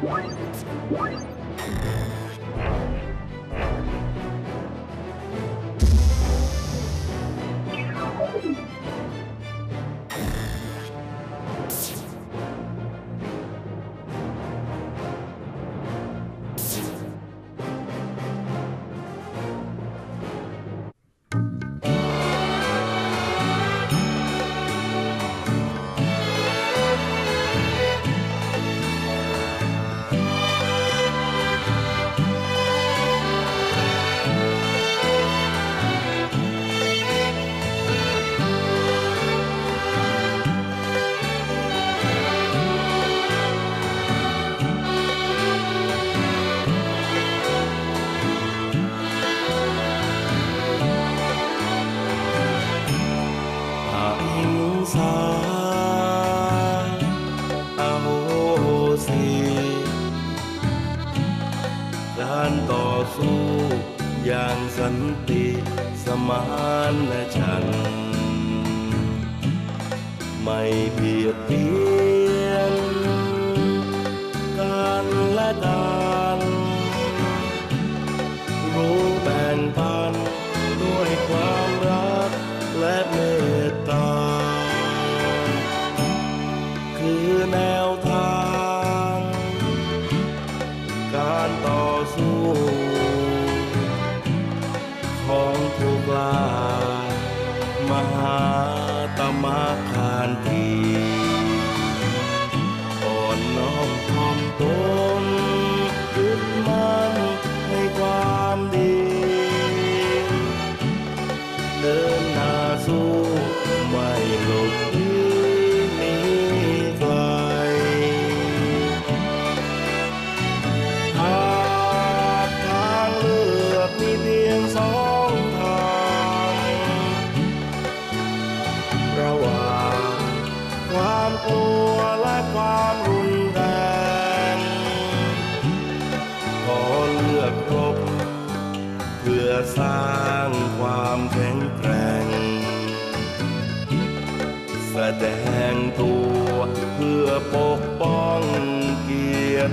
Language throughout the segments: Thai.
What?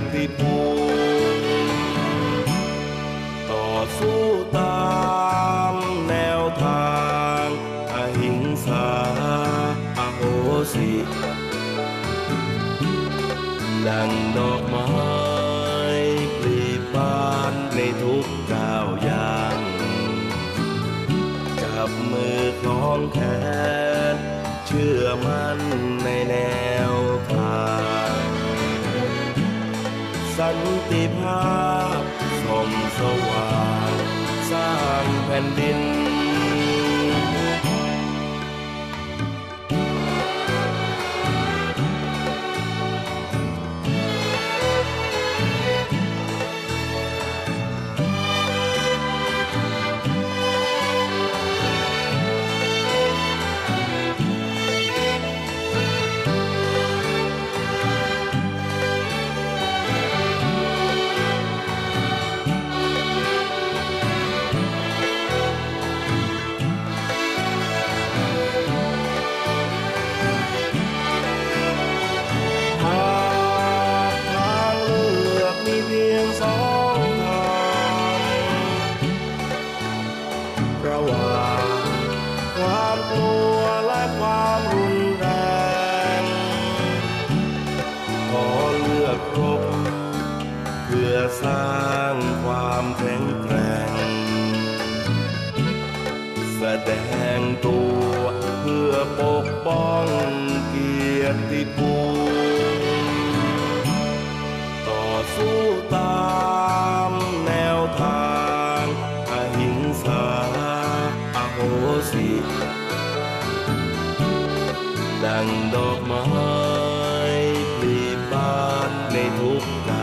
นติภูต่อสู้ตาม แนวทาง อหิงสาอโหสิ ดังดอกไม้ปลีบาน ในทุกก้าวย่างจับมือคล้องแขนเชื่อมั่นในแนวสันติภาพสมสว่างสร้างแผ่นดิน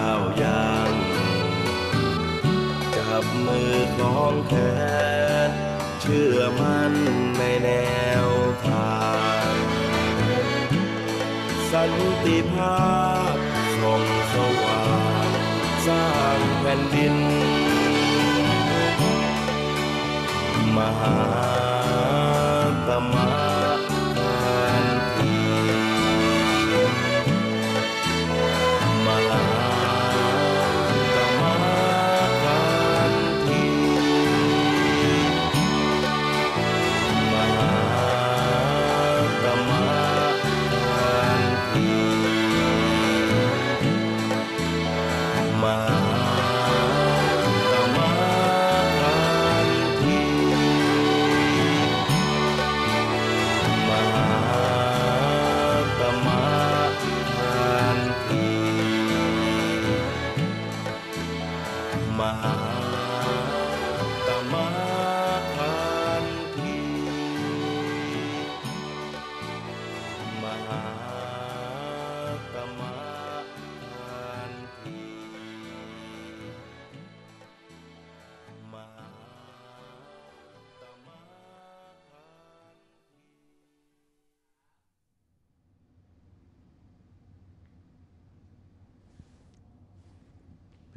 าวยังจับมือของแขนเชื่อมั่นในแนวทางสันติภาพส่องสว่างสร้างแผ่นดิน มหา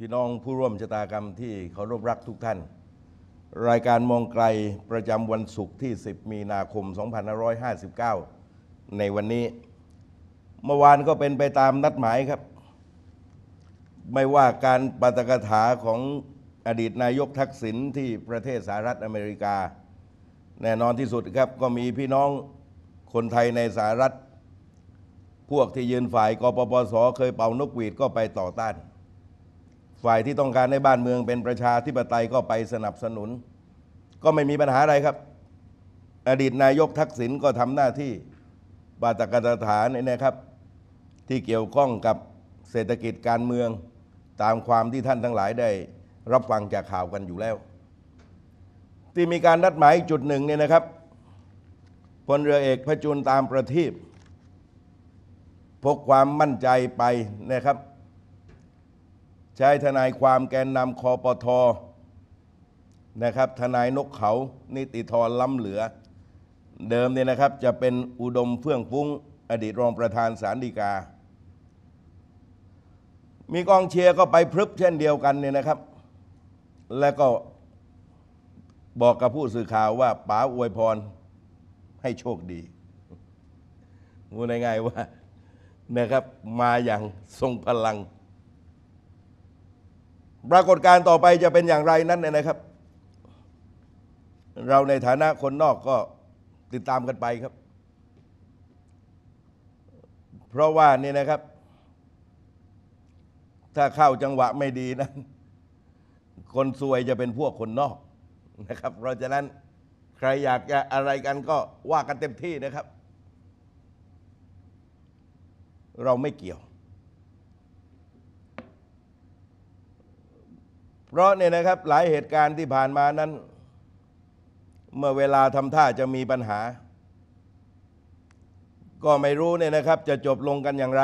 พี่น้องผู้ร่วมชะตากรรมที่เคารพรักทุกท่าน รายการมองไกลประจำวันศุกร์ที่ 10 มีนาคม 2559 ในวันนี้เมื่อวานก็เป็นไปตามนัดหมายครับ ไม่ว่าการปาตกถาของอดีตนายกทักษิณที่ประเทศสหรัฐอเมริกา แน่นอนที่สุดครับ ก็มีพี่น้องคนไทยในสหรัฐพวกที่ยืนฝ่ายกปปสเคยเป่านกหวีดก็ไปต่อต้านฝ่ายที่ต้องการให้บ้านเมืองเป็นประชาธิปไตยก็ไปสนับสนุน ก็ไม่มีปัญหาอะไรครับ อดีตนายกทักษิณก็ทำหน้าที่บาตกตฐานนี่นะครับ ที่เกี่ยวข้องกับเศรษฐกิจการเมืองตามความที่ท่านทั้งหลายได้ รับฟังจากข่าวกันอยู่แล้ว ที่มีการนัดหมายจุดหนึ่งเนี่ยนะครับพลเรือเอกพระจุลตามประทีปพกความมั่นใจไปนะครับใช้ทนายความแกนนำคอปทนะครับ ทนายนกเขานิติธรล้ำเหลือ เดิมเนี่ยนะครับ จะเป็นอุดมเฟื่องฟุ้ง อดีตรองประธานสารดีกา มีกองเชียร์ก็ไปพรึบเช่นเดียวกันเนี่ยนะครับ แล้วก็บอกกับผู้สื่อข่าวว่าป๋าอวยพรให้โชคดีงูง่ายๆว่านะครับมาอย่างทรงพลังปรากฏการต่อไปจะเป็นอย่างไรนั้นนะครับ เราในฐานะคนนอกก็ติดตามกันไปครับ เพราะว่านี่นะครับ ถ้าเข้าจังหวะไม่ดีนะ คนซวยจะเป็นพวกคนนอกนะครับเพราะฉะนั้นใครอยากจะอะไรกันก็ว่ากันเต็มที่นะครับ เราไม่เกี่ยวเพราะเนี่ยนะครับหลายเหตุการณ์ที่ผ่านมานั้น เมื่อเวลาทำท่าจะมีปัญหา ก็ไม่รู้เนี่ยนะครับ จะจบลงกันอย่างไร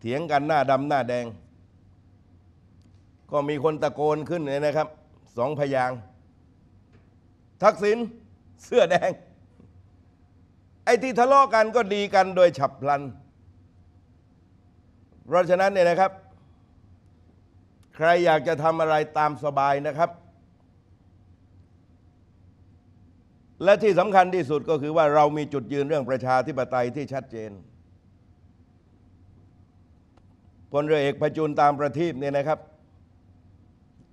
เถียงกันหน้าดำหน้าแดง ก็มีคนตะโกนขึ้นเนี่ยนะครับสองพยาง ทักษิณเสื้อแดง ไอ้ที่ทะเลาะกันก็ดีกันโดยฉับพลัน เพราะฉะนั้นเนี่ยนะครับใครอยากจะทำอะไรตามสบายนะครับ และที่สำคัญที่สุดก็คือว่าเรามีจุดยืนเรื่องประชาธิปไตยที่ชัดเจนพลเรือเอกประจุลตามประทีปเนี่ยนะครับ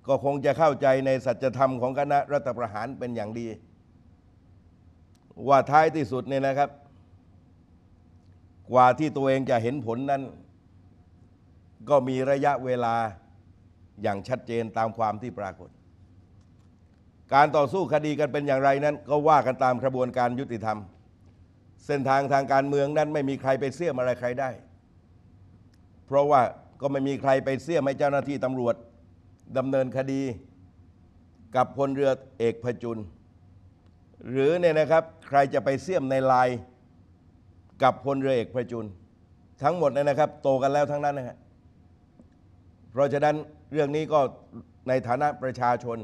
ก็คงจะเข้าใจในสัจธรรมของคณะรัฐประหารเป็นอย่างดี ว่าท้ายที่สุดเนี่ยนะครับ กว่าที่ตัวเองจะเห็นผลนั้น ก็มีระยะเวลาอย่างชัดเจนตามความที่ปรากฏ การต่อสู้คดีกันเป็นอย่างไรนั้น ก็ว่ากันตามกระบวนการยุติธรรม เส้นทางทางการเมืองนั้นไม่มีใครไปเสี่ยมอะไรใครได้ เพราะว่าก็ไม่มีใครไปเสี่ยมให้เจ้าหน้าที่ตำรวจดำเนินคดีกับพลเรือเอกพจุลหรือเนี่ยนะครับใครจะไปเสี่ยมในลายกับพลเรือเอกพจุลทั้งหมดเนี่ยนะครับ โตกันแล้วทั้งนั้นนะฮะเพราะฉะนั้นเรื่องนี้ก็ในฐานะประชาชน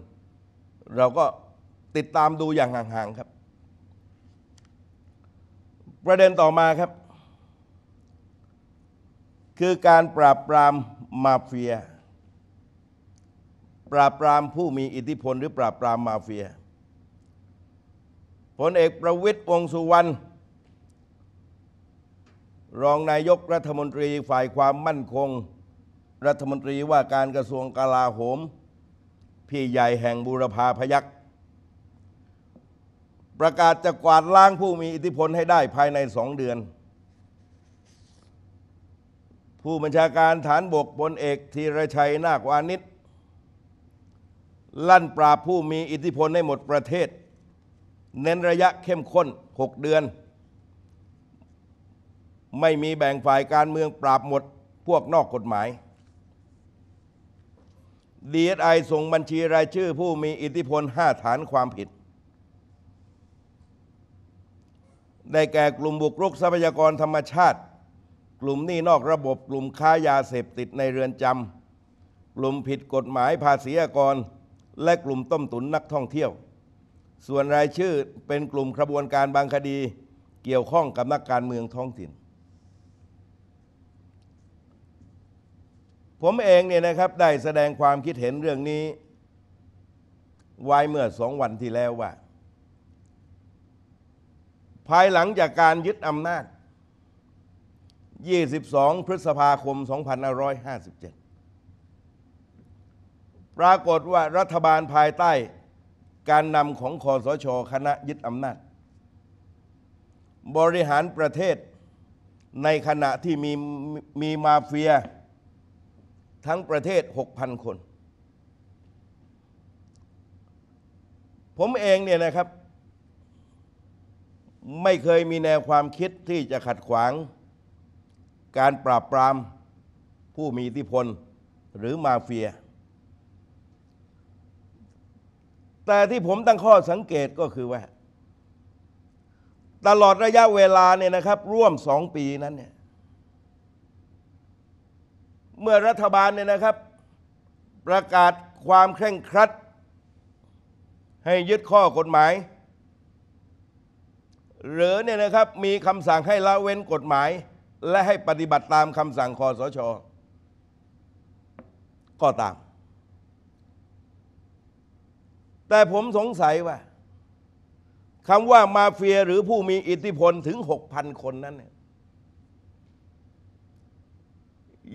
เราก็ติดตามดูอย่างห่างๆครับ ประเด็นต่อมาครับ คือการปราบปรามมาเฟีย ปราบปรามผู้มีอิทธิพล หรือปราบปรามมาเฟียพลเอกประวิทย์วงสุวรรณรองนายกรัฐมนตรีฝ่ายความมั่นคงรัฐมนตรีว่าการกระทรวงกลาโหม พี่ใหญ่แห่งบูรพาพยักษ์ประกาศจะกวาดล้างผู้มีอิทธิพลให้ได้ภายในสองเดือน ผู้บัญชาการฐานบกพลเอกธีรชัยนาควานิชลั่นปราบผู้มีอิทธิพลให้หมดประเทศ เน้นระยะเข้มข้น6 เดือน ไม่มีแบ่งฝ่ายการเมืองปราบหมดพวกนอกกฎหมายดีเอสไอส่งบัญชีรายชื่อผู้มีอิทธิพล 5 ฐานความผิด ได้แก่กลุ่มบุกรุกทรัพยากรธรรมชาติ กลุ่มหนี้นอกระบบกลุ่มค้ายาเสพติดในเรือนจำ กลุ่มผิดกฎหมายภาษีอากร และกลุ่มต้มตุนนักท่องเที่ยว ส่วนรายชื่อเป็นกลุ่มกระบวนการบางคดีเกี่ยวข้องกับนักการเมืองท้องถิ่นผมเองเนี่ยนะครับ ได้แสดงความคิดเห็นเรื่องนี้ ไว้เมื่อสองวันที่แล้วว่า ภายหลังจากการยึดอำนาจ 22 พฤษภาคม 2557 ปรากฏว่ารัฐบาลภายใต้การนำของคอสชคณะยึดอำนาจ บริหารประเทศในขณะที่มีมีมาเฟียทั้งประเทศ 6,000 คน ผมเองเนี่ยนะครับ ไม่เคยมีแนวความคิดที่จะขัดขวาง การปราบปรามผู้มีอิทธิพลหรือมาเฟีย แต่ที่ผมตั้งข้อสังเกตก็คือว่า ตลอดระยะเวลาเนี่ยนะครับ ร่วมสองปีนั้นเนี่ยเมื่อรัฐบาลเนี่ยนะครับ ประกาศความเคร่งครัดให้ยึดข้อกฎหมาย หรือเนี่ยนะครับมีคำสั่งให้ละเว้นกฎหมาย และให้ปฏิบัติตามคำสั่งคอสชก็ตาม แต่ผมสงสัยว่าคำว่ามาเฟียหรือผู้มีอิทธิพลถึง 6,000 คนนั้นเนี่ย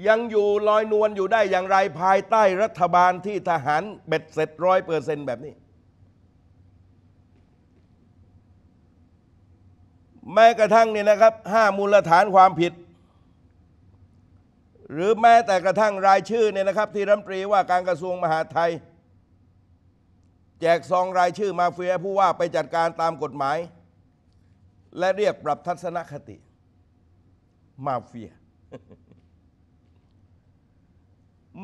ยังอยู่ลอยนวลอยู่ได้อย่างไรภายใต้รัฐบาลที่ทหารเบ็ดเสร็จร้อยเปอร์เซ็นต์แบบนี้ แม้กระทั่งเนี่ยนะครับห้ามูลฐานความผิด หรือแม้แต่กระทั่งรายชื่อเนี่ยนะครับ ที่รัฐมนตรีว่าการกระทรวงมหาดไทย แจกซองรายชื่อมาเฟีย ผู้ว่าไปจัดการตามกฎหมาย และเรียกปรับทัศนคติ มาเฟีย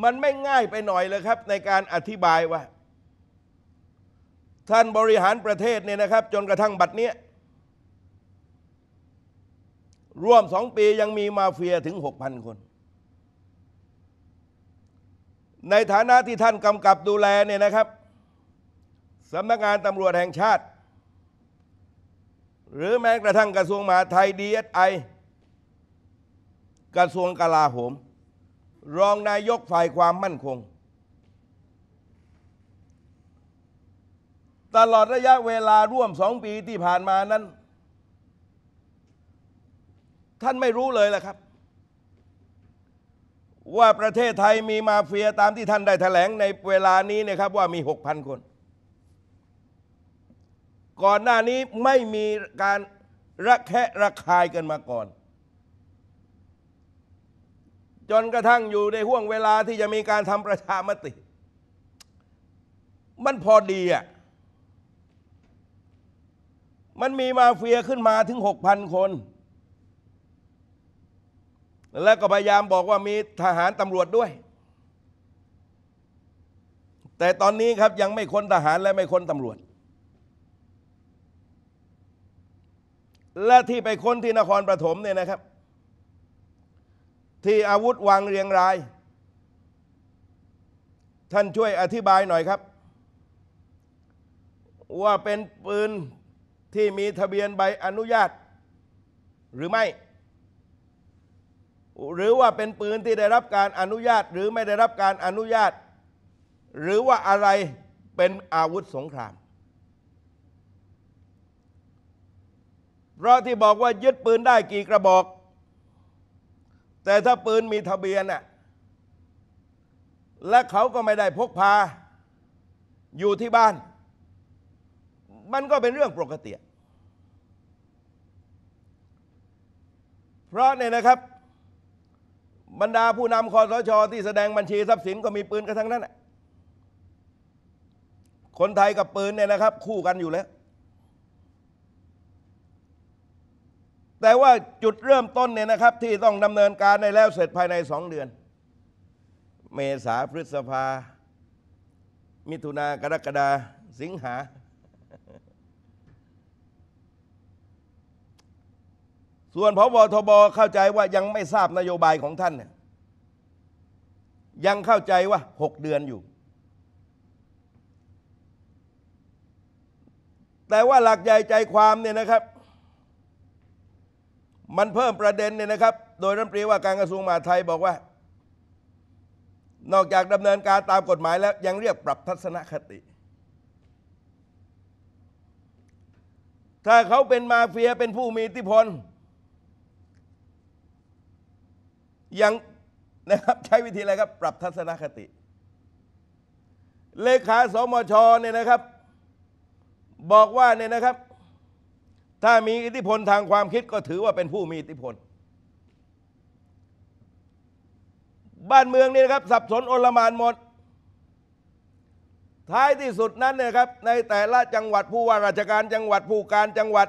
มันไม่ง่ายไปหน่อยเลยครับ ในการอธิบายว่า ท่านบริหารประเทศเนี่ยนะครับ จนกระทั่งบัดเนี้ย ร่วมสองปียังมีมาเฟียถึง 6,000 คน ในฐานะที่ท่านกำกับดูแลเนี่ยนะครับสำนักงานตำรวจแห่งชาติ หรือแม้กระทั่งกระทรวงมหาดไทยดีเอสไอกระทรวงกลาโหมรองนายกฝ่ายความมั่นคง ตลอดระยะเวลาร่วมสองปีที่ผ่านมานั้น ท่านไม่รู้เลยแหละครับ ว่าประเทศไทยมีมาเฟียตามที่ท่านได้แถลงในเวลานี้นะครับ ว่ามี 6,000 คน ก่อนหน้านี้ไม่มีการระแคะระคายกันมาก่อนจนกระทั่งอยู่ในห่วงเวลาที่จะมีการทำประชามติ มันพอดีอ่ะ มันมีมาเฟียขึ้นมาถึงหกพันคน แล้วก็พยายามบอกว่ามีทหารตำรวจด้วย แต่ตอนนี้ครับยังไม่ค้นทหารและไม่ค้นตำรวจ และที่ไปค้นที่นครปฐมเนี่ยนะครับที่อาวุธวางเรียงราย ท่านช่วยอธิบายหน่อยครับ ว่าเป็นปืน ที่มีทะเบียนใบอนุญาตหรือไม่ หรือว่าเป็นปืน ที่ได้รับการอนุญาตหรือไม่ได้รับการอนุญาต หรือว่าอะไรเป็นอาวุธสงคราม เพราะที่บอกว่ายึดปืนได้กี่กระบอกแต่ถ้าปืนมีทะเบียนน่ะและเขาก็ไม่ได้พกพาอยู่ที่บ้าน มันก็เป็นเรื่องปกติเพราะเนี่ยนะครับ บรรดาผู้นำคอสชอที่แสดงบัญชีทรัพย์สินก็มีปืนกันทั้งนั้นคนไทยกับปืนเนี่ยนะครับ คู่กันอยู่แล้วแต่ว่าจุดเริ่มต้นเนี่ยนะครับ ที่ต้องดำเนินการในแล้วเสร็จภายในสองเดือน เมษาพฤษภา มิถุนากรกฎาสิงหา ส่วนพบทบเข้าใจว่ายังไม่ทราบนโยบายของท่านยังเข้าใจว่าหกเดือนอยู่ แต่ว่าหลักใหญ่ใจความเนี่ยนะครับมันเพิ่มประเด็นเนี่ยนะครับ โดยรัฐมนตรีว่าการกระทรวงมหาดไทยบอกว่า นอกจากดำเนินการตามกฎหมายแล้วยังเรียกปรับทัศนคติ ถ้าเขาเป็นมาเฟียเป็นผู้มีอิทธิพล ยังนะครับ ใช้วิธีอะไรครับ ปรับทัศนคติ เลขาสมชเนี่ยนะครับ บอกว่าเนี่ยนะครับถ้ามีอิทธิพลทางความคิดก็ถือว่าเป็นผู้มีอิทธิพล บ้านเมืองนี่นะครับ สับสนโอลมานหมด ท้ายที่สุดนั้นเนี่ยครับในแต่ละจังหวัดผู้ว่าราชการ จังหวัดผู้การจังหวัด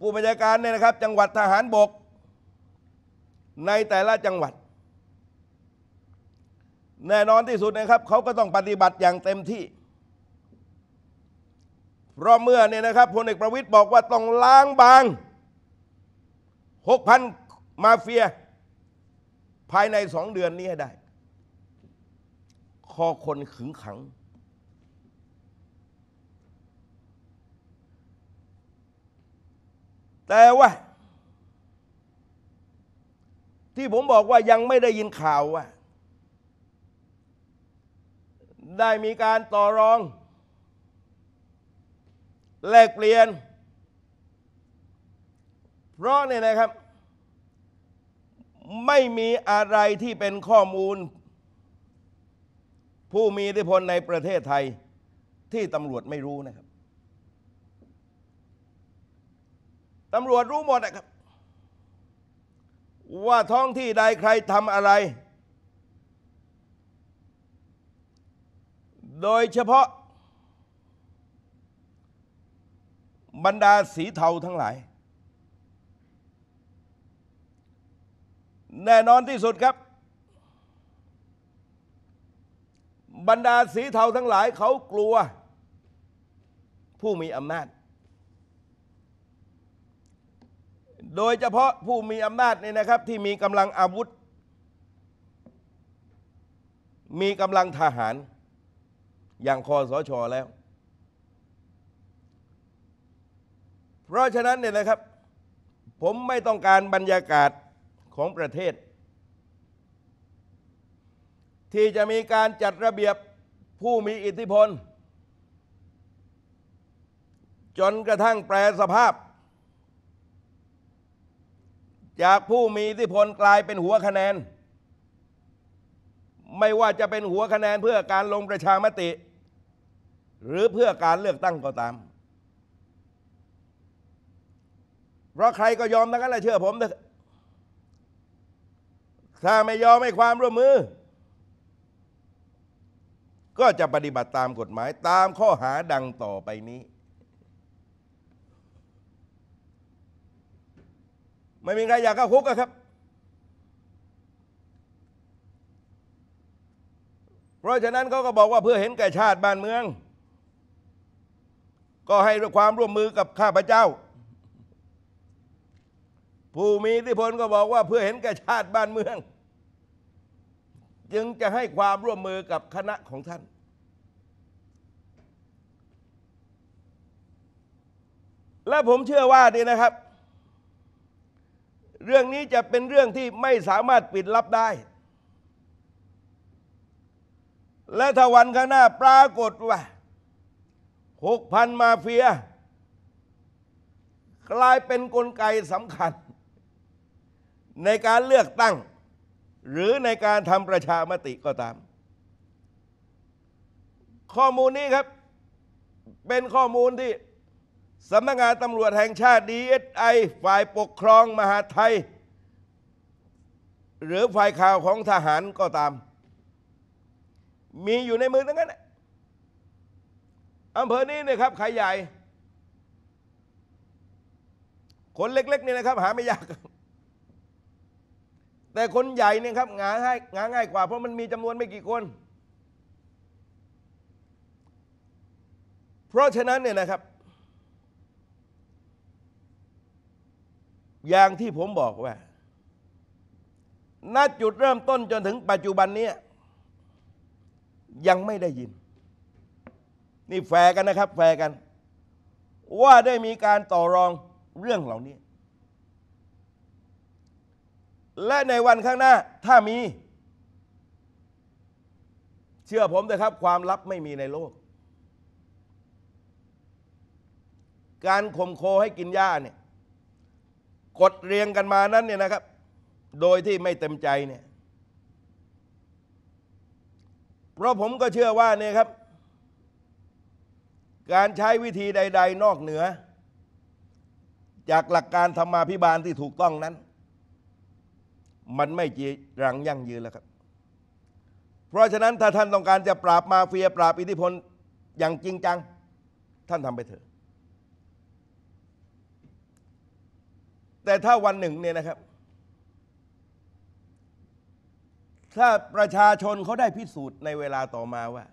ผู้บัญชาการเนี่ยนะครับ จังหวัดทหารบก ในแต่ละจังหวัด แน่นอนที่สุดนะครับ เขาก็ต้องปฏิบัติอย่างเต็มที่เพราะเมื่อเนี่ยนะครับพลเอกประวิตยบอกว่าต้องล้างบาง 6,000 มาเฟีย ภายในสองเดือนนี้ให้ได้ คอคนขึงขัง แต่ว่า ที่ผมบอกว่ายังไม่ได้ยินข่าวว่าได้มีการต่อรองแลกเปลี่ยน เพราะเนี่ยนะครับ ไม่มีอะไรที่เป็นข้อมูล ผู้มีอิทธิพลในประเทศไทย ที่ตำรวจไม่รู้นะครับตำรวจรู้หมดนะครับ ว่าท้องที่ใดใครทำอะไร โดยเฉพาะบรรดาสีเทาทั้งหลาย แน่นอนที่สุดครับ บรรดาสีเทาทั้งหลายเขากลัว ผู้มีอำนาจ โดยเฉพาะผู้มีอำนาจนี่นะครับ ที่มีกำลังอาวุธ มีกำลังทหาร อย่างคอสอชอแล้วเพราะฉะนั้นเนี่ยนะครับ ผมไม่ต้องการบรรยากาศของประเทศ ที่จะมีการจัดระเบียบผู้มีอิทธิพล จนกระทั่งแปรสภาพ จากผู้มีอิทธิพลกลายเป็นหัวคะแนน ไม่ว่าจะเป็นหัวคะแนนเพื่อการลงประชามติ หรือเพื่อการเลือกตั้งก็ตามเพราะใครก็ยอมทั้งนั้นแหละเชื่อผม ถ้าไม่ยอมไม่ความร่วมมือ ก็จะปฏิบัติตามกฎหมายตามข้อหาดังต่อไปนี้ ไม่มีใครอยากเข้าคุกครับ เพราะฉะนั้นเขาก็บอกว่าเพื่อเห็นแก่ชาติบ้านเมือง ก็ให้ความร่วมมือกับข้าพเจ้าผู้มีอิทธิพลก็บอกว่าเพื่อเห็นแก่ชาติบ้านเมือง จึงจะให้ความร่วมมือกับคณะของท่าน และผมเชื่อว่านี่นะครับ เรื่องนี้จะเป็นเรื่องที่ไม่สามารถปิดลับได้ และถ้าวันข้างหน้าปรากฏว่าหกพันมาเฟียกลายเป็นนกลไกสำคัญในการเลือกตั้ง หรือในการทำประชามติก็ตาม ข้อมูลนี้ครับ เป็นข้อมูลที่ สำนักงานตำรวจแห่งชาติ DSI ฝ่ายปกครองมหาไทย หรือฝ่ายข่าวของทหารก็ตาม มีอยู่ในมือทั้งนั้นอำเภอนี้เนี่ยครับขายใหญ่ คนเล็ก ๆ นี่นะครับ หาไม่ยากแต่คนใหญ่เนี่ยครับงาง่ายงาง่ายกว่าเพราะมันมีจำนวนไม่กี่คน เพราะฉะนั้นเนี่ยนะครับ อย่างที่ผมบอกว่าณจุดเริ่มต้นจนถึงปัจจุบันนี้ ยังไม่ได้ยิน นี่แฝกันนะครับแฝกัน ว่าได้มีการต่อรองเรื่องเหล่านี้และในวันข้างหน้าถ้ามี เชื่อผมเถอะครับ ความลับไม่มีในโลก การข่มโคให้กินหญ้าเนี่ย กดเรียงกันมานั้นเนี่ยนะครับ โดยที่ไม่เต็มใจเนี่ย เพราะผมก็เชื่อว่าเนี่ยครับ การใช้วิธีใด ๆนอกเหนือ จากหลักการธรรมาภิบาลที่ถูกต้องนั้นมันไม่จีรังยั่งยืนแล้วครับ เพราะฉะนั้น ถ้าท่านต้องการจะปราบมาเฟียปราบอิทธิพล อย่างจริงจัง ท่านทำไปเถอะ แต่ถ้าวันหนึ่งเนี่ยนะครับ ถ้าประชาชนเขาได้พิสูจน์ในเวลาต่อมาว่า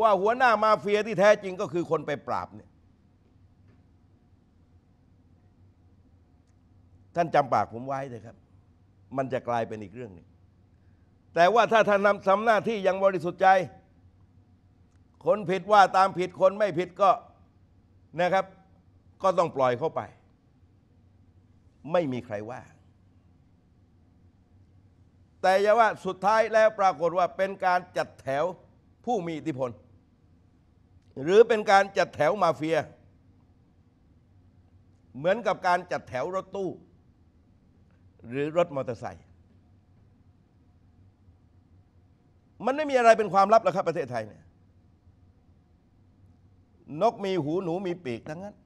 ว่าหัวหน้ามาเฟียที่แท้จริงก็คือคนไปปราบเนี่ยท่านจำปากผมไว้เลยครับ มันจะกลายเป็นอีกเรื่องหนึ่งแต่ว่าถ้าท่านนำทำหน้าที่ยังบริสุทธิ์ใจ คนผิดว่าตามผิดคนไม่ผิดก็นะครับ ก็ต้องปล่อยเข้าไป ไม่มีใครว่า แต่อย่าว่าสุดท้ายแล้วปรากฏว่าเป็นการจัดแถวผู้มีอิทธิพล หรือเป็นการจัดแถวมาเฟีย เหมือนกับการจัดแถวรถตู้หรือรถมอเตอร์ไซค์ มันไม่มีอะไรเป็นความลับแล้วครับประเทศไทยเนี่ย นกมีหูหนูมีปีกทั้งนั้น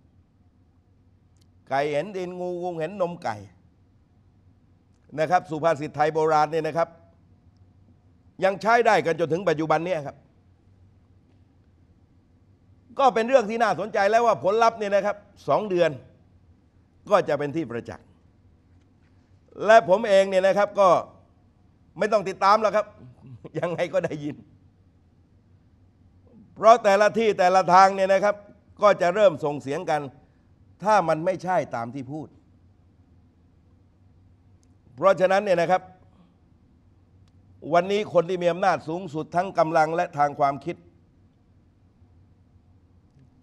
ไก่เห็นดินงูงูเห็นนมไก่ นะครับ สุภาษิตไทยโบราณเนี่ยนะครับ ยังใช้ได้กันจนถึงปัจจุบันเนี่ยครับ ก็เป็นเรื่องที่น่าสนใจแล้วว่าผลลัพธ์เนี่ยนะครับ สองเดือนก็จะเป็นที่ประจักษ์และผมเองเนี่ยนะครับก็ไม่ต้องติดตามแล้วครับ ยังไงก็ได้ยิน เพราะแต่ละที่แต่ละทางเนี่ยนะครับ ก็จะเริ่มส่งเสียงกัน ถ้ามันไม่ใช่ตามที่พูด เพราะฉะนั้นเนี่ยนะครับ วันนี้คนที่มีอำนาจสูงสุดทั้งกำลังและทางความคิด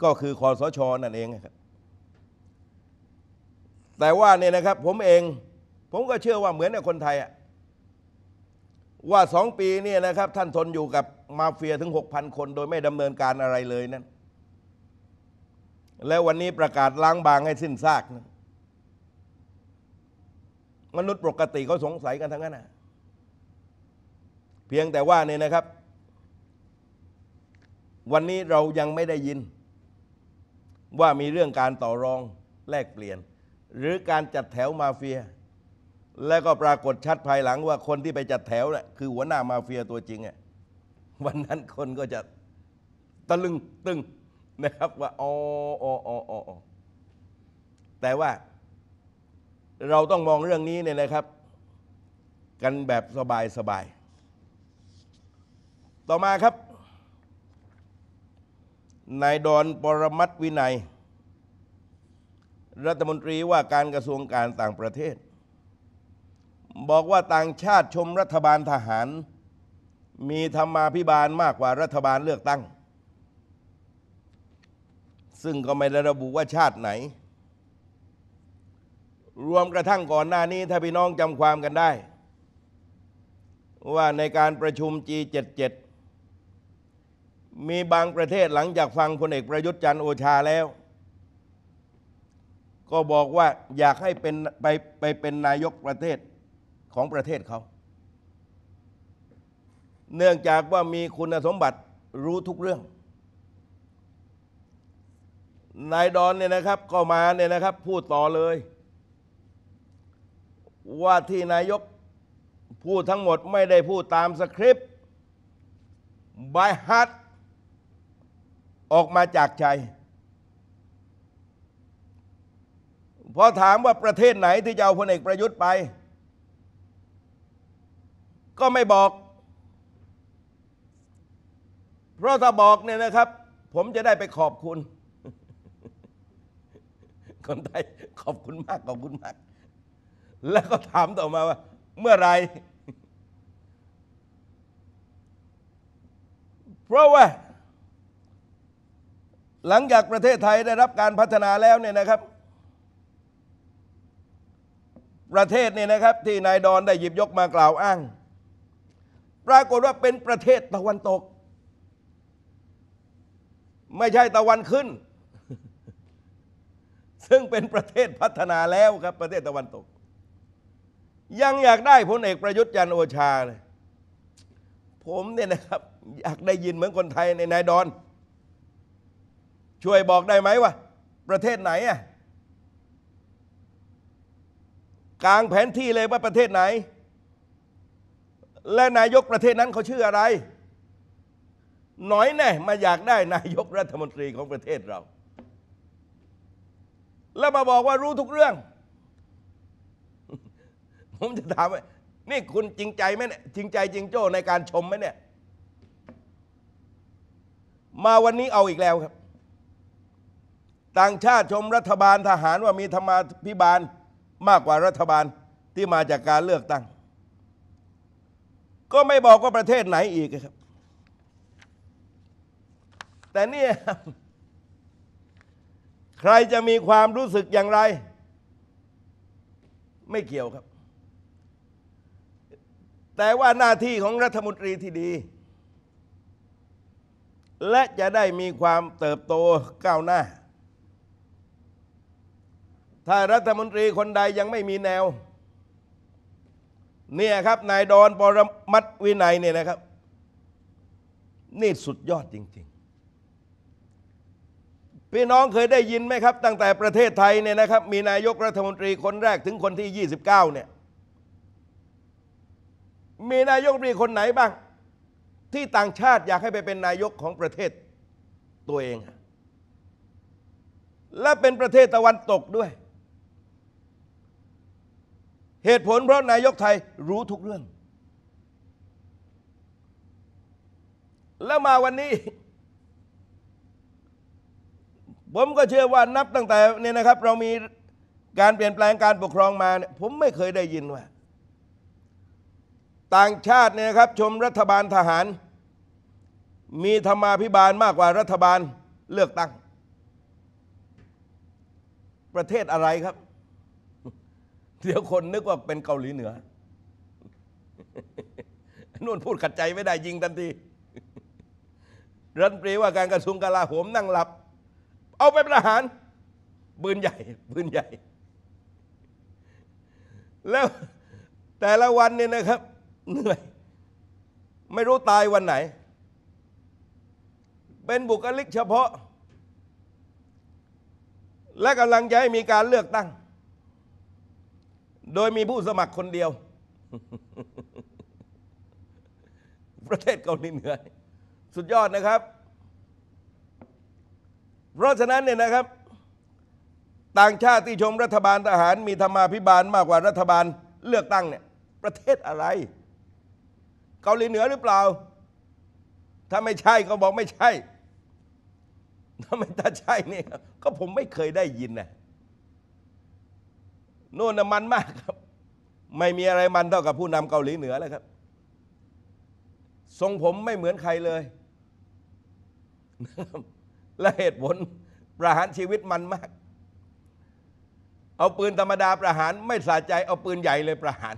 ก็คือคอสชนั่นเองครับแต่ว่าเนี่ยนะครับ ผมเองผมก็เชื่อว่าเหมือนในคนไทยอะว่าสองปีเนี่ยนะครับ ท่านทนอยู่กับมาเฟียถึงหกพันคน โดยไม่ดำเนินการอะไรเลยนั่นแล้ววันนี้ประกาศล้างบางให้สิ้นซากนะมนุษย์ปกติเขาสงสัยกันทั้งนั้นนะเพียงแต่ว่าเนี่ยนะครับ วันนี้เรายังไม่ได้ยิน ว่ามีเรื่องการต่อรองแลกเปลี่ยน หรือการจัดแถวมาเฟียและก็ปรากฏชัดภายหลังว่าคนที่ไปจัดแถวนห่ะคือหัวหน้ามาเฟียตัวจริงอ่ะวันนั้นคนก็จะตะลึงตึงนะครับ ว่าอ๋ออ๋ออ๋ออแต่ว่าเราต้องมองเรื่องนี้เนี่ยนะครับ กันแบบสบายสบาย ต่อมาครับ นายดอนปรมัตวินัย รัฐมนตรีว่าการกระทรวงการต่างประเทศบอกว่าต่างชาติชมรัฐบาลทหาร มีธรรมาภิบาลมากกว่ารัฐบาลเลือกตั้ง ซึ่งก็ไม่ได้ระบุว่าชาติไหน รวมกระทั่งก่อนหน้านี้ถ้าพี่น้องจำความกันได้ ว่าในการประชุม G77 มีบางประเทศหลังจากฟังพลเอกประยุทธ์จันทร์โอชาแล้ว ก็บอกว่าอยากให้เป็นไปไปเป็นนายกประเทศของประเทศเขา เนื่องจากว่ามีคุณสมบัติรู้ทุกเรื่อง นายดอนเนี่ยนะครับก็มาเนี่ยนะครับ พูดต่อเลย ว่าที่นายกพูดทั้งหมดไม่ได้พูดตามสคริปต์ บายฮัตออกมาจากใจพอถามว่าประเทศไหนที่จะเอาพลเอกประยุทธ์ไปก็ไม่บอก เพราะถ้าบอกเนี่ยนะครับ ผมจะได้ไปขอบคุณ คนไทยขอบคุณมาก ขอบคุณมาก แล้วก็ถามต่อมาว่า เมื่อไร เพราะว่า หลังจากประเทศไทยได้รับการพัฒนาแล้วเนี่ยนะครับ ประเทศเนี่ยนะครับ ที่นายดอนได้หยิบยกมากล่าวอ้างปรากฏว่าเป็นประเทศตะวันตก ไม่ใช่ตะวันขึ้น ซึ่งเป็นประเทศพัฒนาแล้วครับ ประเทศตะวันตก ยังอยากได้พลเอกประยุทธ์จันโอชาเลยผมเนี่ยนะครับ อยากได้ยินเหมือนคนไทยในนายดอน ช่วยบอกได้ไหมว่าประเทศไหนอ่ะกลางแผนที่เลยว่าประเทศไหนและนายกประเทศนั้นเขาชื่ออะไรหน่อยแน่ มาอยากได้นายกรัฐมนตรีของประเทศเรา แล้วมาบอกว่ารู้ทุกเรื่อง ผมจะถามว่า นี่คุณจริงใจไหมเนี่ย จริงใจจริงโจ้ในการชมไหมเนี่ย มาวันนี้เอาอีกแล้วครับ ต่างชาติชมรัฐบาลทหารว่ามีธรรมาภิบาลมากกว่ารัฐบาลที่มาจากการเลือกตั้งก็ไม่บอกว่าประเทศไหนอีกครับ แต่เนี่ยใครจะมีความรู้สึกอย่างไร ไม่เกี่ยวครับ แต่ว่าหน้าที่ของรัฐมนตรีที่ดี และจะได้มีความเติบโตก้าวหน้า ถ้ารัฐมนตรีคนใดยังไม่มีแนวเนี่ยครับนายดอนปรมัตวินัยเนี่ยนะครับนี่สุดยอดจริง ๆ พี่น้องเคยได้ยินไหมครับ ตั้งแต่ประเทศไทยเนี่ยนะครับมีนายกรัฐมนตรีคนแรกถึงคนที่ 29เนี่ยมีนายกรัฐมนตรีคนไหนบ้าง ที่ต่างชาติอยากให้ไปเป็นนายกของประเทศตัวเอง และเป็นประเทศตะวันตกด้วยเหตุผลเพราะนายกไทยรู้ทุกเรื่อง แล้วมาวันนี้ ผมก็เชื่อว่านับตั้งแต่เนี่ยนะครับ เรามีการเปลี่ยนแปลงการปกครองมาเนี่ยผมไม่เคยได้ยินว่าต่างชาติเนี่ยครับ ชมรัฐบาลทหาร มีธรรมาภิบาลมากกว่ารัฐบาลเลือกตั้ง ประเทศอะไรครับเดี๋ยวคนนึกว่าเป็นเกาหลีเหนือนุ่นพูดขัดใจไม่ได้ยิงทันทีรัฐปนรีว่าการกระทรวงกลาโหมนั่งหลับ เอาไปประหารปืนใหญ่ปืนใหญ่ แล้วแต่ละวันเนี่ยนะครับเหนื่อยไม่รู้ตายวันไหน เป็นบุคลิกเฉพาะ และกำลังจะให้มีการเลือกตั้งโดยมีผู้สมัครคนเดียว ประเทศเกาหลีเหนือ สุดยอดนะครับ เพราะฉะนั้นเนี่ยนะครับ ต่างชาติที่ชมรัฐบาลทหาร มีธรรมาภิบาลมากกว่ารัฐบาลเลือกตั้งเนี่ย ประเทศอะไรเกาหลีเหนือหรือเปล่า ถ้าไม่ใช่ก็บอกไม่ใช่ถ้าไม่ถ้าใช่เนี่ยก็ผมไม่เคยได้ยินนะโน่นน่ะมันมากครับ ไม่มีอะไรมันเท่ากับผู้นำเกาหลีเหนือเลยครับ ทรงผมไม่เหมือนใครเลยและเหตุผลประหารชีวิตมันมาก เอาปืนธรรมดาประหาร ไม่สะใจ เอาปืนใหญ่เลยประหาร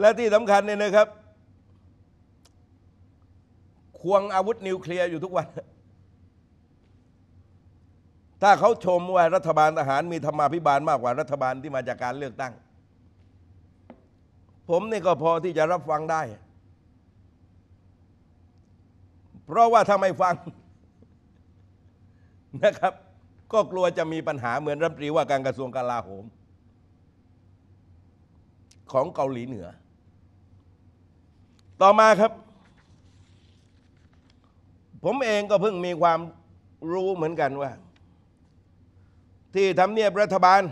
และที่สำคัญเนี่ยนะครับ ควงอาวุธนิวเคลียร์อยู่ทุกวันถ้าเขาชมว่ารัฐบาลทหารมีธรรมาภิบาลมากกว่ารัฐบาลที่มาจากการเลือกตั้ง ผมนี่ก็พอที่จะรับฟังได้ เพราะว่าถ้าไม่ฟังนะครับ ก็กลัวจะมีปัญหาเหมือนรัฐรีว่าการกระทรวงกลาโหม ของเกาหลีเหนือ ต่อมาครับ ผมเองก็เพิ่งมีความรู้เหมือนกันว่าที่ทำเนียบรัฐบาล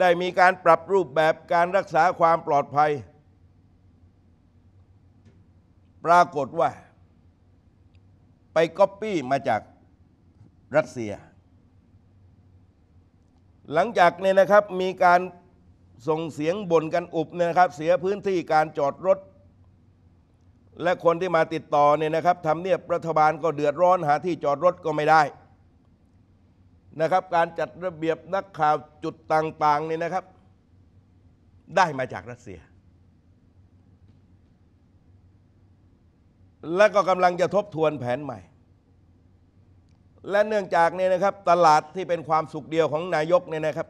ได้มีการปรับรูปแบบการรักษาความปลอดภัย ปรากฏว่า ไปก๊อปปี้มาจากรัสเซีย หลังจากเนี่ยนะครับมีการส่งเสียงบ่นกันอุบเนี่ยนะครับเสียพื้นที่การจอดรถ และคนที่มาติดต่อเนี่ยนะครับทำเนียบรัฐบาลก็เดือดร้อนหาที่จอดรถก็ไม่ได้นะครับการจัดระเบียบนักข่าวจุดต่างๆนี่นะครับ ได้มาจากรัสเซีย และก็กำลังจะทบทวนแผนใหม่ และเนื่องจากนี่นะครับตลาดที่เป็นความสุขเดียวของนายกเนี่ยนะครับ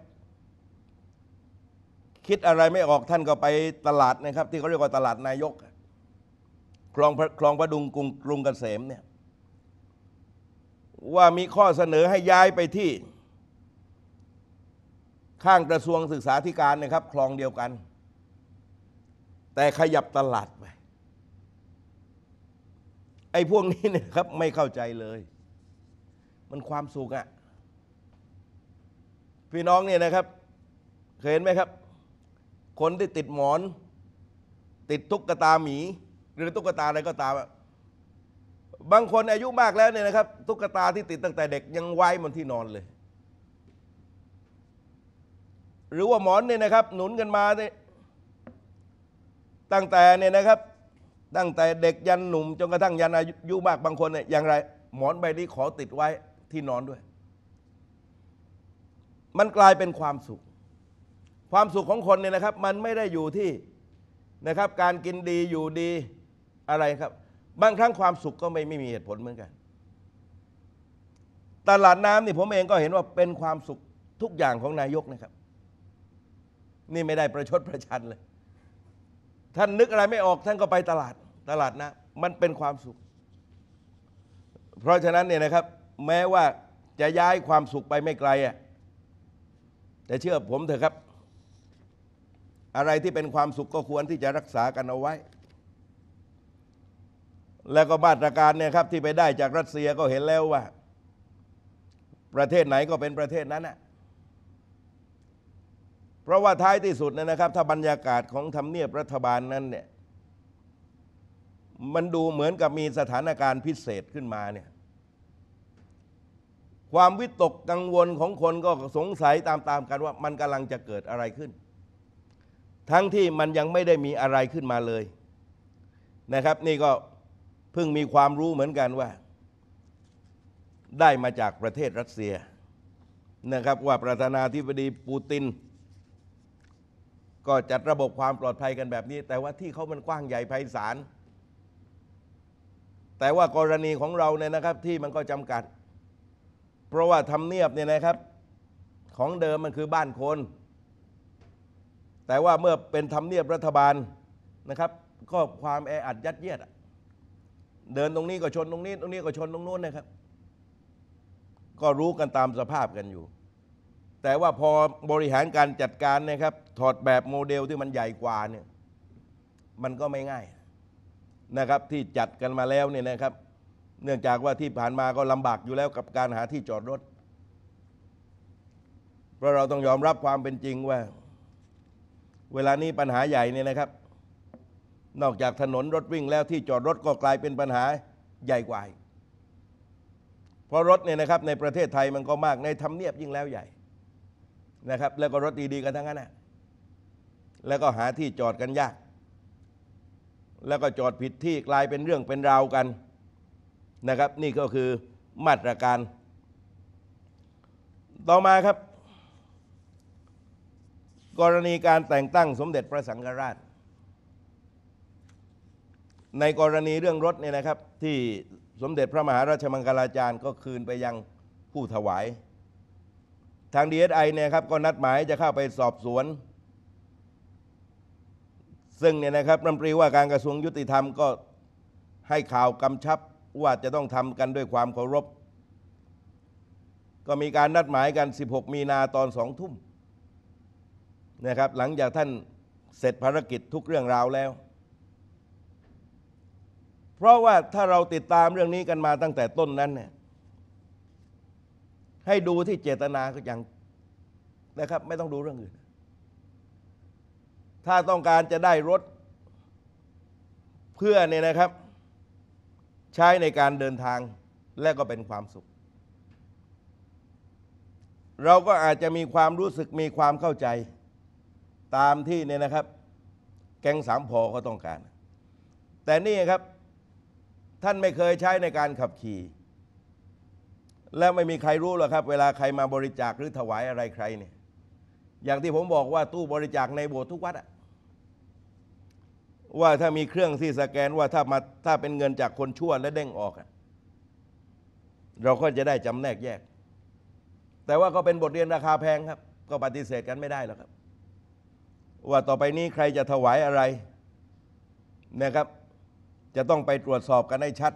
คิดอะไรไม่ออกท่านก็ไปตลาดนะครับ ที่เขาเรียกว่าตลาดนายก คลองคลองพระดุงกรุงกรุงเกษมเนี่ยว่ามีข้อเสนอให้ย้ายไปที่ ข้างกระทรวงศึกษาธิการนะครับ คลองเดียวกัน แต่ขยับตลาดไปไอ้พวกนี้เนี่ยครับ ไม่เข้าใจเลย มันความสุขอะพี่น้องเนี่ยนะครับ เคยเห็นไหมครับ คนที่ติดหมอน ติดตุ๊กตาหมี หรือตุ๊กตาอะไรก็ตามอะบางคนอายุมากแล้วเนี่ยนะครับตุ๊กตาที่ติดตั้งแต่เด็กยังไว้บนที่นอนเลย หรือว่าหมอนเนี่ยนะครับ หนุนกันมาเนี่ยตั้งแต่เนี่ยนะครับ ตั้งแต่เด็กยันหนุ่มจนกระทั่งยันอายุมากบางคนเนี่ยอย่างไรหมอนใบนี้ขอติดไว้ที่นอนด้วย มันกลายเป็นความสุข ความสุขของคนเนี่ยนะครับ มันไม่ได้อยู่ที่นะครับ การกินดีอยู่ดีอะไรครับบางครั้งความสุขก็ไม่ไม่มีเหตุผลเหมือนกัน ตลาดน้ำนี่ผมเองก็เห็นว่าเป็นความสุขทุกอย่างของนายกนะครับ นี่ไม่ได้ประชด ประชันเลยท่านนึกอะไรไม่ออกท่านก็ไปตลาดตลาดนะ มันเป็นความสุข เพราะฉะนั้นเนี่ยนะครับ แม้ว่าจะย้ายความสุขไปไม่ไกลอ่ะแต่เชื่อผมเถอะครับ อะไรที่เป็นความสุขก็ควรที่จะรักษากันเอาไว้แล้วก็มาตรการเนี่ยครับที่ไปได้จากรัสเซียก็เห็นแล้วว่า ประเทศไหนก็เป็นประเทศนั้นนะเพราะว่าท้ายที่สุดนะครับ ถ้าบรรยากาศของทำเนียบรัฐบาลนั้นเนี่ยมันดูเหมือนกับมีสถานการณ์พิเศษขึ้นมาเนี่ย ความวิตกกังวลของคนก็สงสัยตามๆกันว่ามันกำลังจะเกิดอะไรขึ้น ทั้งที่มันยังไม่ได้มีอะไรขึ้นมาเลยนะครับ นี่ก็เพิ่งมีความรู้เหมือนกันว่า ได้มาจากประเทศรัสเซียนะครับ ว่าประธานาธิบดีปูตินก็จัดระบบความปลอดภัยกันแบบนี้ แต่ว่าที่เขามันกว้างใหญ่ไพศาลแต่ว่ากรณีของเราเนี่ยนะครับที่มันก็จำกัด เพราะว่าทำเนียบเนี่ยนะครับของเดิมมันคือบ้านคน แต่ว่าเมื่อเป็นทำเนียบรัฐบาลนะครับก็ความแออัดยัดเยียดเดินตรงนี้ก็ชนตรงนี้ ตรงนี้ก็ชนตรงนู้นนะครับ ก็รู้กันตามสภาพกันอยู่ แต่ว่าพอบริหารการจัดการนะครับ ถอดแบบโมเดลที่มันใหญ่กว่าเนี่ยมันก็ไม่ง่ายนะครับ ที่จัดกันมาแล้วเนี่ยนะครับ เนื่องจากว่าที่ผ่านมาก็ลำบากอยู่แล้วกับการหาที่จอดรถ เพราะเราต้องยอมรับความเป็นจริงว่า เวลานี้ปัญหาใหญ่เนี่ยนะครับนอกจากถนนรถวิ่งแล้วที่จอดรถก็กลายเป็นปัญหาใหญ่กว่าเพราะรถเนี่ยนะครับในประเทศไทยมันก็มากในทำเนียบยิ่งแล้วใหญ่นะครับ แล้วก็รถดี ๆกันทั้งนั้นนะแล้วก็หาที่จอดกันยาก แล้วก็จอดผิดที่กลายเป็นเรื่องเป็นราวกันนะครับ นี่ก็คือมาตรการ ต่อมาครับ กรณีการแต่งตั้งสมเด็จพระสังฆราชในกรณีเรื่องรถเนี่ยนะครับ ที่สมเด็จพระมหาราชมังคลาจารย์ก็คืนไปยังผู้ถวาย ทางดีเอสไอเนี่ยครับ ก็นัดหมายจะเข้าไปสอบสวน ซึ่งเนี่ยนะครับรัฐมนตรีว่าการกระทรวงยุติธรรมก็ให้ข่าวกำชับว่าจะต้องทำกันด้วยความเคารพ ก็มีการนัดหมายกัน 16 มีนาตอนสองทุ่มนะครับ หลังจากท่านเสร็จภารกิจทุกเรื่องราวแล้วเพราะว่าถ้าเราติดตามเรื่องนี้กันมาตั้งแต่ต้นนั้นเนี่ย ให้ดูที่เจตนา ก็อย่างนะครับ ไม่ต้องดูเรื่องอื่นถ้าต้องการจะได้รถเพื่อเนี่ยนะครับ ใช้ในการเดินทางและก็เป็นความสุข เราก็อาจจะมีความรู้สึกมีความเข้าใจตามที่เนี่ยนะครับแกงสามพอเขาต้องการ แต่นี่ครับท่านไม่เคยใช้ในการขับขี่ และไม่มีใครรู้หรอกครับ เวลาใครมาบริจาคหรือถวายอะไรใครเนี่ย อย่างที่ผมบอกว่าตู้บริจาคในโบสถ์ทุกวัดอะว่าถ้ามีเครื่องที่สแกน ว่าถ้ามาถ้าเป็นเงินจากคนชั่วและเด้งออกเราก็จะได้จำแนกแยก แต่ว่าก็เป็นบทเรียนราคาแพงครับ ก็ปฏิเสธกันไม่ได้หรอกครับว่าต่อไปนี้ใครจะถวายอะไรนะครับจะต้องไปตรวจสอบกันให้ชัด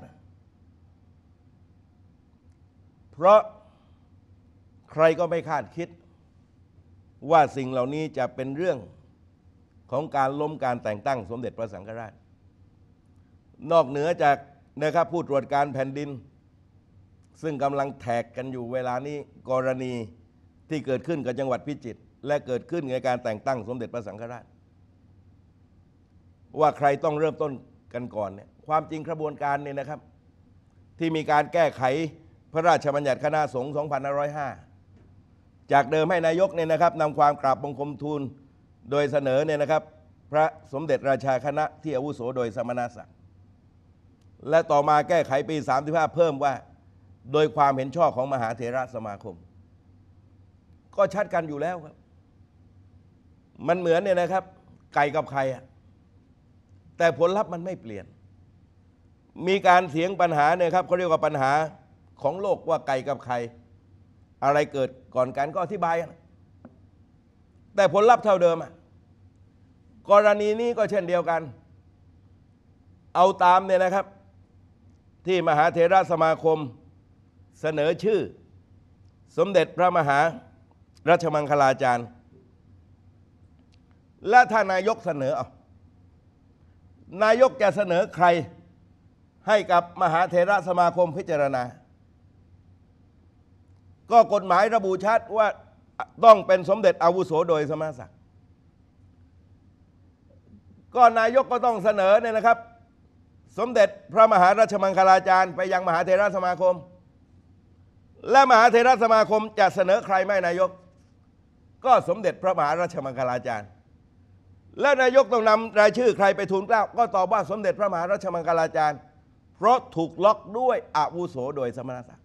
เพราะใครก็ไม่คาดคิดว่าสิ่งเหล่านี้จะเป็นเรื่องของการล้มการแต่งตั้งสมเด็จพระสังฆราช นอกเหนือจากนะครับผู้ตรวจการแผ่นดิน ซึ่งกำลังแท็กกันอยู่เวลานี้กรณีที่เกิดขึ้นกับจังหวัดพิจิตรและเกิดขึ้นในการแต่งตั้งสมเด็จพระสังฆราช ว่าใครต้องเริ่มต้นกันก่อนเนี่ยความจริงกระบวนการเนี่ยนะครับ ที่มีการแก้ไขพระราชบัญญัติคณะสงฆ์ 2505 จากเดิมให้นายกเนี่ยนะครับนำความกราบบังคมทูลโดยเสนอเนี่ยนะครับ พระสมเด็จราชาคณะที่อาวุโสโดยสมณศักดิ์และต่อมาแก้ไขปี 35 เพิ่มว่า โดยความเห็นชอบของมหาเถระสมาคม ก็ชัดกันอยู่แล้วครับ มันเหมือนเนี่ยนะครับ ไก่กับไข่อะแต่ผลลัพธ์มันไม่เปลี่ยน มีการเสียงปัญหาเนี่ยครับเขาเรียกว่าปัญหาของโลกว่าไก่กับไข่อะไรเกิดก่อนกันก็อธิบาย แต่ผลลัพธ์เท่าเดิม กรณีนี้ก็เช่นเดียวกัน เอาตามเนี่ยนะครับ ที่มหาเทราสมาคมเสนอชื่อ สมเด็จพระมหารัชมังคลาจารย์ และท่านนายกเสนอเอานายกจะเสนอใครให้กับมหาเถระสมาคมพิจารณา ก็กฎหมายระบุชัดว่าต้องเป็นสมเด็จอาวุโสโดยสมาศักดิ์ก็นายกก็ต้องเสนอเนี่ยนะครับ สมเด็จพระมหาราชมังคลาจารย์ไปยังมหาเถระสมาคม และมหาเถระสมาคมจะเสนอใครไม่นายก ก็สมเด็จพระมหาราชมังคลาจารย์และนายกต้องนำรายชื่อใครไปทูลเกล้าก็ตอบว่าสมเด็จพระมหาราชมังกลาจารย์ เพราะถูกล็อกด้วยอาวุโสโดยสมณศักดิ์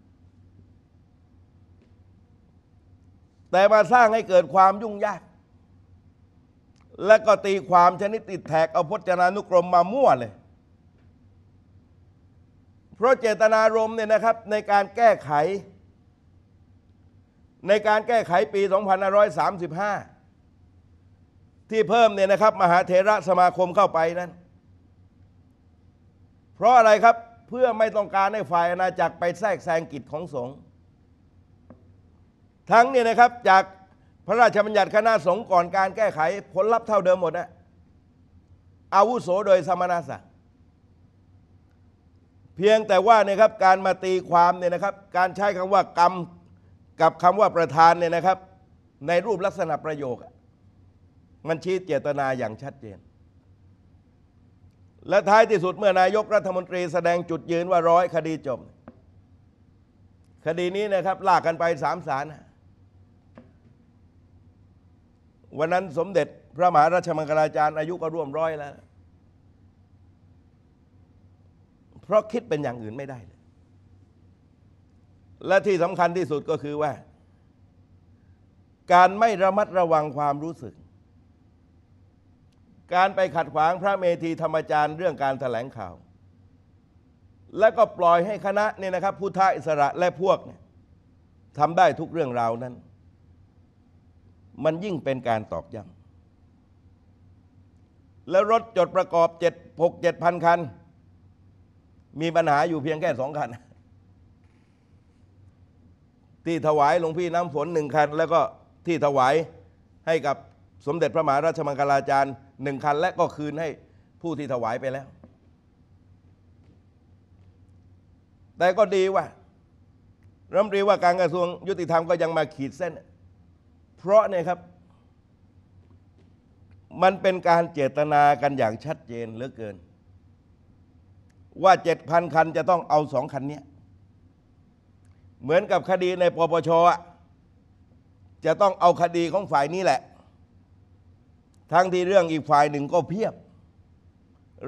แต่มาสร้างให้เกิดความยุ่งยาก และก็ตีความชนิดติดแท็กเอาพจนานุกรมมามั่วเลย เพราะเจตนารมณ์เนี่ยนะครับ ในการแก้ไข ในการแก้ไขปี 2535ที่เพิ่มเนี่ยนะครับมหาเถระสมาคมเข้าไปนั้น เพราะอะไรครับเพื่อไม่ต้องการให้ฝ่ายอาณาจักรไปแทรกแซงกิจของสงฆ์ทั้งเนี่ยนะครับจากพระราชบัญญัติคณะสงฆ์ก่อนการแก้ไขผลลัพธ์เท่าเดิมหมดนะอาวุโสโดยสมณศักดิ์เพียงแต่ว่าเนี่ยครับการมาตีความเนี่ยนะครับ การใช้คำว่ากรรมกับคำว่าประธานเนี่ยนะครับ ในรูปลักษณะประโยคมันชี้เจตนาอย่างชัดเจน และท้ายที่สุดเมื่อนายกรัฐมนตรีแสดงจุดยืนว่าร้อยคดีจบ คดีนี้นะครับลากกันไปสามศาลวันนั้นสมเด็จพระมหาราชมังคลาจารย์อายุก็ร่วมร้อยแล้ว เพราะคิดเป็นอย่างอื่นไม่ได้เลยและที่สำคัญที่สุดก็คือว่า การไม่ระมัดระวังความรู้สึกการไปขัดขวางพระเมธีธรรมจารย์เรื่องการถแถลงข่าว และก็ปล่อยให้คณะเนี่ยนะครับพุทธอิสระและพวกเนี่ยทำได้ทุกเรื่องราวนั้น มันยิ่งเป็นการตอกย้ำและรถจดประกอบเจ็ดหกเจ็ดพันคัน มีปัญหาอยู่เพียงแค่สองคัน ที่ถวายหลวงพี่น้ำฝนหนึ่งคัน แล้วก็ที่ถวายให้กับสมเด็จพระมหาราชมังคลาจารย์หนึ่งคัน และก็คืนให้ผู้ที่ถวายไปแล้ว แต่ก็ดีว่ารัฐมนตรีว่าการกระทรวงยุติธรรมก็ยังมาขีดเส้น เพราะเนี่ยครับ มันเป็นการเจตนากันอย่างชัดเจนเหลือเกิน ว่าเจ็ดพันคันจะต้องเอาสองคันนี้เหมือนกับคดีในปปชจะต้องเอาคดีของฝ่ายนี้แหละทั้งที่เรื่องอีกฝ่ายหนึ่งก็เพียบ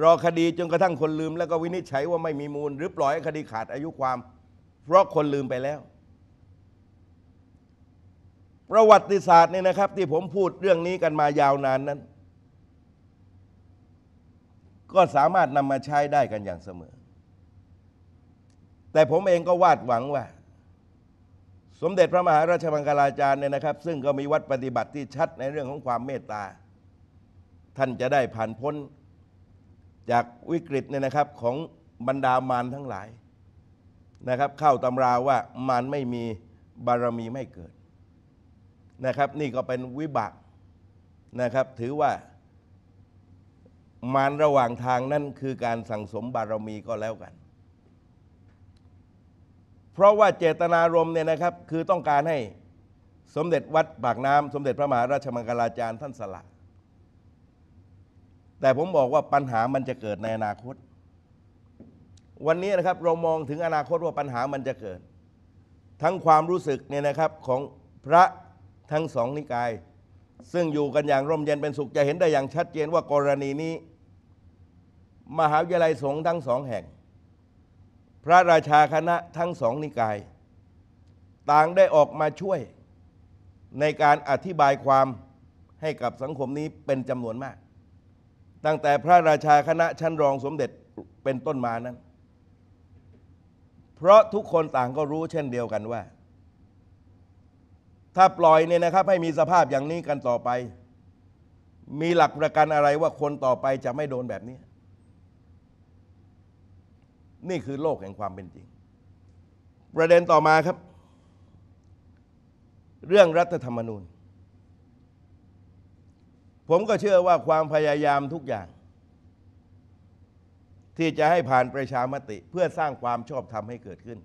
รอคดีจนกระทั่งคนลืม แล้วก็วินิจฉัยว่าไม่มีมูล หรือปล่อยคดีขาดอายุความ เพราะคนลืมไปแล้ว ประวัติศาสตร์เนี่ยนะครับ ที่ผมพูดเรื่องนี้กันมายาวนานนั้น ก็สามารถนำมาใช้ได้กันอย่างเสมอ แต่ผมเองก็วาดหวังว่า สมเด็จพระมหาราชบังคลาจารย์เนี่ยนะครับ ซึ่งก็มีวัดปฏิบัติที่ชัดในเรื่องของความเมตตาท่านจะได้ผ่านพ้นจากวิกฤตเนี่ยนะครับของบรรดามารทั้งหลายนะครับ เข้าตำราว่ามารไม่มีบารมีไม่เกิดนะครับนี่ก็เป็นวิบากนะครับ ถือว่า มารระหว่างทางนั่น คือการสั่งสมบารมีก็แล้วกัน เพราะว่าเจตนารมณ์เนี่ยนะครับคือต้องการให้สมเด็จวัดปากน้ำสมเด็จพระมหาราชมังคลาจารย์ท่านสละแต่ผมบอกว่าปัญหามันจะเกิดในอนาคต วันนี้นะครับเรามองถึงอนาคตว่าปัญหามันจะเกิด ทั้งความรู้สึกเนี่ยนะครับของพระทั้งสองนิกาย ซึ่งอยู่กันอย่างร่มเย็นเป็นสุขจะเห็นได้อย่างชัดเจนว่ากรณีนี้ มหาวิทยาลัยสงฆ์ทั้งสองแห่ง พระราชาคณะทั้งสองนิกาย ต่างได้ออกมาช่วยในการอธิบายความให้กับสังคมนี้เป็นจำนวนมากตั้งแต่พระราชาคณะชั้นรองสมเด็จเป็นต้นมานั้น เพราะทุกคนต่างก็รู้เช่นเดียวกันว่า ถ้าปล่อยเนี่ยนะครับ ให้มีสภาพอย่างนี้กันต่อไป มีหลักประกันอะไรว่าคนต่อไปจะไม่โดนแบบนี้ นี่คือโลกแห่งความเป็นจริง ประเด็นต่อมาครับ เรื่องรัฐธรรมนูญผมก็เชื่อว่าความพยายามทุกอย่าง ที่จะให้ผ่านประชามติ เพื่อสร้างความชอบธรรมให้เกิดขึ้น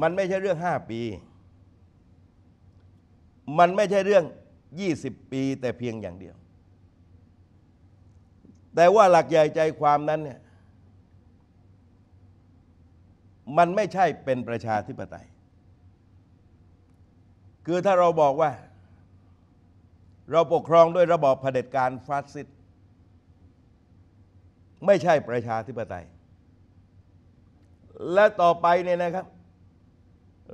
มันไม่ใช่เรื่องห้าปี มันไม่ใช่เรื่องยี่สิบปีแต่เพียงอย่างเดียว แต่ว่าหลักใหญ่ใจความนั้นเนี่ยมันไม่ใช่เป็นประชาธิปไตย คือถ้าเราบอกว่าเราปกครองด้วยระบอบเผด็จการฟาสซิสต์ไม่ใช่ประชาธิปไตย และต่อไปเนี่ยนะครับ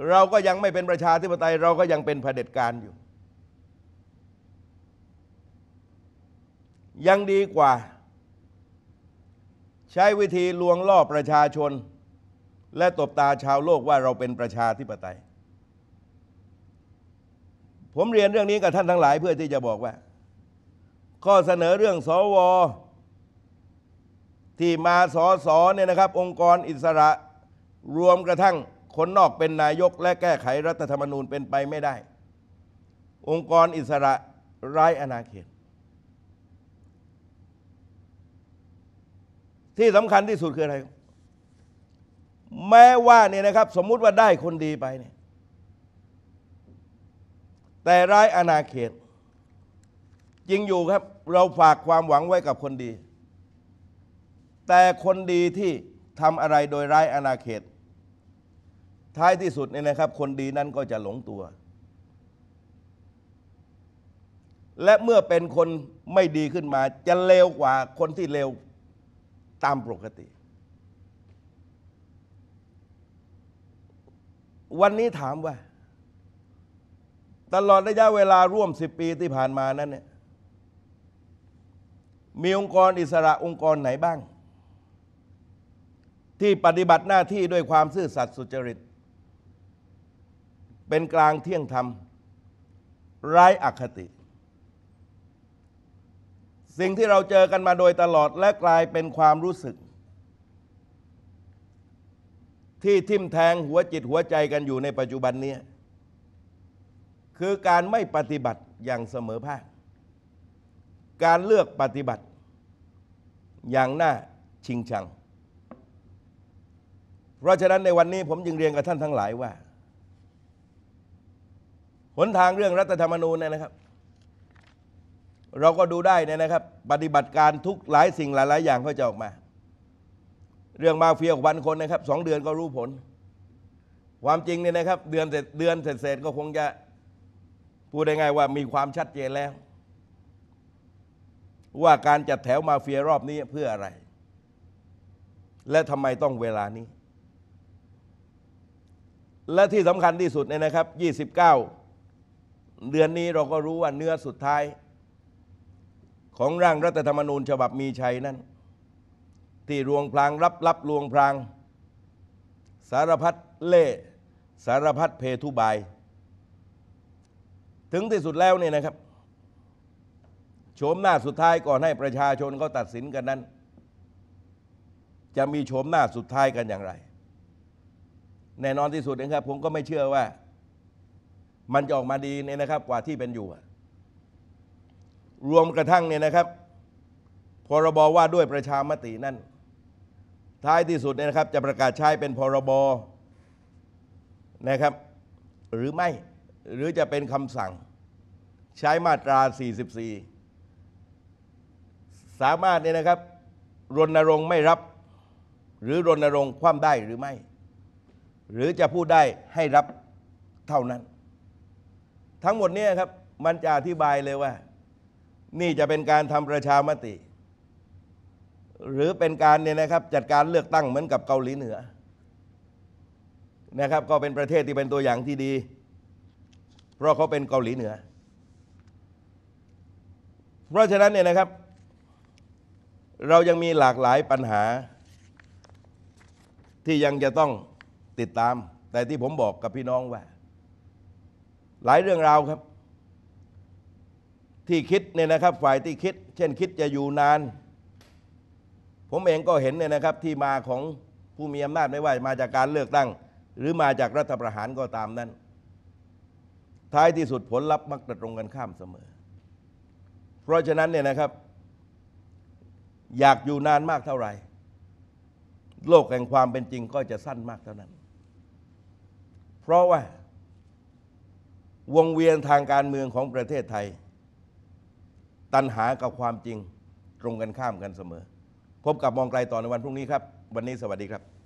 เราก็ยังไม่เป็นประชาธิปไตย เราก็ยังเป็นเผด็จการอยู่ ยังดีกว่า ใช้วิธีลวงล่อประชาชน และตบตาชาวโลกว่าเราเป็นประชาธิปไตยผมเรียนเรื่องนี้กับท่านทั้งหลายเพื่อที่จะบอกว่า ข้อเสนอเรื่องสวที่มาสอสอเนี่ยนะครับ องค์กรอิสระรวมกระทั่งคนนอกเป็นนายกและแก้ไขรัฐธรรมนูญเป็นไปไม่ได้ องค์กรอิสระไร้อนาเขต ที่สำคัญที่สุดคืออะไร แม้ว่าเนี่ยนะครับ สมมุติว่าได้คนดีไปเนี่ยแต่ร้ายอาณาเขตจริงอยู่ครับเราฝากความหวังไว้กับคนดี แต่คนดีที่ทำอะไรโดยร้ายอาณาเขต ท้ายที่สุดเนี่ยนะครับ คนดีนั้นก็จะหลงตัว และเมื่อเป็นคนไม่ดีขึ้นมาจะเลวกว่าคนที่เลวตามปกติ วันนี้ถามว่าตลอดระยะเวลาร่วม 10 ปีที่ผ่านมานั้นเนี่ยมีองค์กรอิสระองค์กรไหนบ้าง ที่ปฏิบัติหน้าที่ด้วยความซื่อสัตย์สุจริต เป็นกลางเที่ยงธรรม ไร้อคติ สิ่งที่เราเจอกันมาโดยตลอดและกลายเป็นความรู้สึก ที่ทิ่มแทงหัวจิตหัวใจกันอยู่ในปัจจุบันนี้คือการไม่ปฏิบัติอย่างเสมอภาคการเลือกปฏิบัติอย่างหน้าชิงชัง เพราะฉะนั้นในวันนี้ผมจึงเรียนกับท่านทั้งหลายว่าหนทางเรื่องรัฐธรรมนูญนะครับ เราก็ดูได้นะครับ ปฏิบัติการทุกหลายสิ่งหลาย ๆ อย่างก็จะออกมา เรื่องมาเฟียของวันคนนะครับสองเดือนก็รู้ผล ความจริงเนี่ยนะครับเดือนเสร็จเดือนเสร็จก็คงจะพูดได้ง่ายว่ามีความชัดเจนแล้ว ว่าการจัดแถวมาเฟียรอบนี้เพื่ออะไร และทำไมต้องเวลานี้ และที่สำคัญที่สุดเนี่ยนะครับ 29 เดือนนี้เราก็รู้ว่าเนื้อสุดท้าย ของร่างรัฐธรรมนูญฉบับมีชัยนั้นที่รวงพลางรับรับรวงพลาง สารพัดเล่สารพัดเพทุบายถึงที่สุดแล้วเนี่ยนะครับโฉมหน้าสุดท้ายก่อนให้ประชาชนเขาตัดสินกันนั้น จะมีโฉมหน้าสุดท้ายกันอย่างไรแน่นอนที่สุดนะครับ ผมก็ไม่เชื่อว่า มันจะออกมาดีเนี่ยนะครับ กว่าที่เป็นอยู่รวมกระทั่งเนี่ยนะครับ พรบว่าด้วยประชามตินั่น ท้ายที่สุดเนี่ยนะครับ จะประกาศใช้เป็นพรบนะครับ หรือไม่หรือจะเป็นคำสั่งใช้มาตรา 44 สามารถเนี่ยนะครับรณรงค์ไม่รับ หรือรณรงค์ความได้หรือไม่ หรือจะพูดได้ให้รับเท่านั้น ทั้งหมดนี้ครับมันจะอธิบายเลยว่า นี่จะเป็นการทำประชามติ หรือเป็นการเนี่ยนะครับ จัดการเลือกตั้งเหมือนกับเกาหลีเหนือ นะครับ ก็เป็นประเทศที่เป็นตัวอย่างที่ดีเพราะเขาเป็นเกาหลีเหนือ เพราะฉะนั้นเนี่ยนะครับเรายังมีหลากหลายปัญหา ที่ยังจะต้องติดตาม แต่ที่ผมบอกกับพี่น้องว่า หลายเรื่องราวครับ ที่คิดเนี่ยนะครับ ฝ่ายที่คิดเช่นคิดจะอยู่นาน ผมเองก็เห็นเนี่ยนะครับ ที่มาของผู้มีอำนาจไม่ว่ามาจากการเลือกตั้ง หรือมาจากรัฐประหารก็ตามนั้นท้ายที่สุดผลลัพธ์มักจะตรงกันข้ามเสมอ เพราะฉะนั้นเนี่ยนะครับ อยากอยู่นานมากเท่าไหร่โลกแห่งความเป็นจริงก็จะสั้นมากเท่านั้น เพราะว่าวงเวียนทางการเมืองของประเทศไทย ตันหากับความจริงตรงกันข้ามกันเสมอพบกับมองไกลต่อในวันพรุ่งนี้ครับ วันนี้สวัสดีครับ